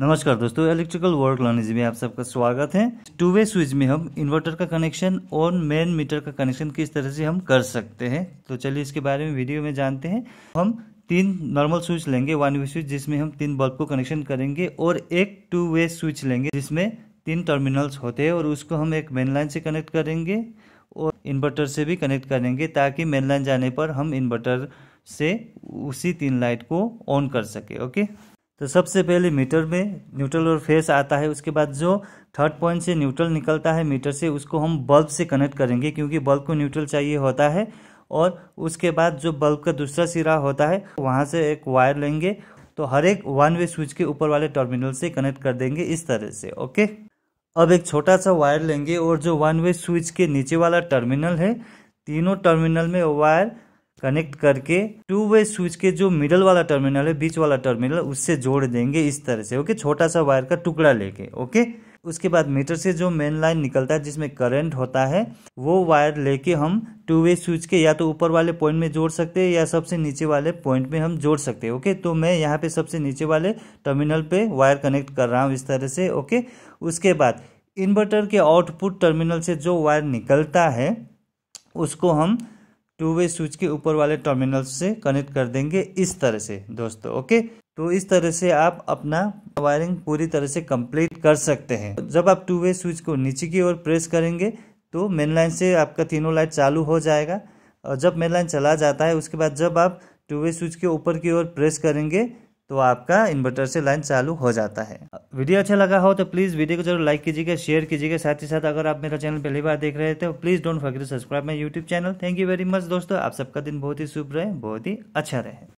नमस्कार दोस्तों electrical work लॉनिज में आप सबका स्वागत है टू वे स्विच में हम इन्वर्टर का कनेक्शन और मेन मीटर का कनेक्शन किस तरह से हम कर सकते हैं तो चलिए इसके बारे में वीडियो में जानते हैं हम तीन नॉर्मल स्विच लेंगे वन वे स्विच जिसमें हम तीन बल्ब को कनेक्शन करेंगे और एक टू वे स्विच लेंगे जिसमें तीन टर्मिनल्स होते हैं और उसको हम एक मेन लाइन से कनेक्ट करेंगे और इन्वर्टर से भी कनेक्ट करेंगे ताकि मेन लाइन जाने पर हम इन्वर्टर से उसी तीन लाइट को ऑन कर सके ओके तो सबसे पहले मीटर में न्यूट्रल और फेस आता है उसके बाद जो थर्ड पॉइंट से न्यूट्रल निकलता है मीटर से उसको हम बल्ब से कनेक्ट करेंगे क्योंकि बल्ब को न्यूट्रल चाहिए होता है और उसके बाद जो बल्ब का दूसरा सिरा होता है वहाँ से एक वायर लेंगे तो हर एक वन वे स्विच के ऊपर वाले टर्मिनल से कनेक्ट कर देंगे इस तरह से ओके अब एक छोटा सा वायर लेंगे और जो वन वे स्विच के नीचे वाला टर्मिनल है तीनों टर्मिनल में वायर कनेक्ट करके टू वे स्विच के जो मिडल वाला टर्मिनल है बीच वाला टर्मिनल उससे जोड़ देंगे इस तरह से ओके छोटा सा वायर का टुकड़ा लेके ओके उसके बाद मीटर से जो मेन लाइन निकलता है जिसमें करंट होता है वो वायर लेके हम टू वे स्विच के या तो ऊपर वाले पॉइंट में जोड़ सकते हैं या सबसे नीचे वाले पॉइंट में हम जोड़ सकते हैं ओके तो मैं यहाँ पे सबसे नीचे वाले टर्मिनल पे वायर कनेक्ट कर रहा हूँ इस तरह से ओके उसके बाद इन्वर्टर के आउटपुट टर्मिनल से जो वायर निकलता है उसको हम टू वे स्विच के ऊपर वाले टर्मिनल से कनेक्ट कर देंगे इस तरह से दोस्तों ओके तो इस तरह से आप अपना वायरिंग पूरी तरह से कंप्लीट कर सकते हैं जब आप टू वे स्विच को नीचे की ओर प्रेस करेंगे तो मेन लाइन से आपका तीनों लाइट चालू हो जाएगा और जब मेन लाइन चला जाता है उसके बाद जब आप टू वे स्विच के ऊपर की ओर प्रेस करेंगे तो आपका इन्वर्टर से लाइन चालू हो जाता है वीडियो अच्छा लगा हो तो प्लीज़ वीडियो को जरूर लाइक कीजिएगा शेयर कीजिएगा साथ ही साथ अगर आप मेरा चैनल पहली बार देख रहे थे तो please don't forget to subscribe my YouTube channel thank you very much दोस्तों आप सबका दिन बहुत ही शुभ रहे बहुत ही अच्छा रहे